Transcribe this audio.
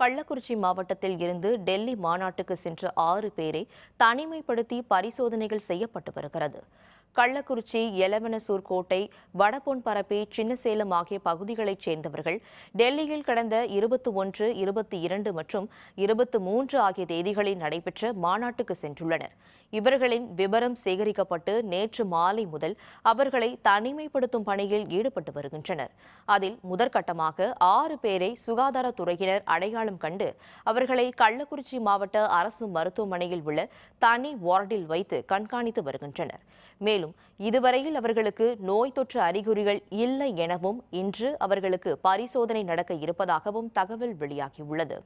கள்ளக்குறிச்சி மாவட்டத்தில் இருந்து டெல்லி மாநாட்டுக்கு சென்ற ஆறு பேரை தனிமைப்படுத்தி பரிசோதனைகள் செய்யப்பட்டு வருகிறது கள்ளக்குறிச்சி எலவனசூர் கோட்டை வடபொன்பரப்பி சின்னசேலம் ஆகிய பகுதிகளைச் சேர்ந்தவர்கள் டெல்லியில் கடந்த இருபத்தி ஒன்று இருபத்தி இரண்டு மற்றும் இருபத்தி மூன்று ஆகிய தேதிகளில் நடைபெற்ற மாநாட்டுக்கு சென்றுள்ளனர் இவர்களின் விபரம் சேகரிக்கப்பட்டு நேற்று மாலை முதல் அவர்களை தனிமைப்படுத்தும் பணியில் ஈடுபட்டு வருகின்றனர் அதில் முதற்கட்டமாக ஆறு பேரை சுகாதாரத்துறையினர் அடையாளம் கண்டு அவர்களை கள்ளக்குறிச்சி மாவட்ட அரசு மருத்துவமனையில் உள்ள தனி வார்டில் வைத்து கண்காணித்து வருகின்றனர் மேலும் மேலும் இதுவரையில் அவர்களுக்கு நோய் தொற்று அறிகுறிகள் இல்லை எனவும் இன்று அவர்களுக்கு பரிசோதனை நடக்க இருப்பதாகவும் தகவல் வெளியாகியுள்ளது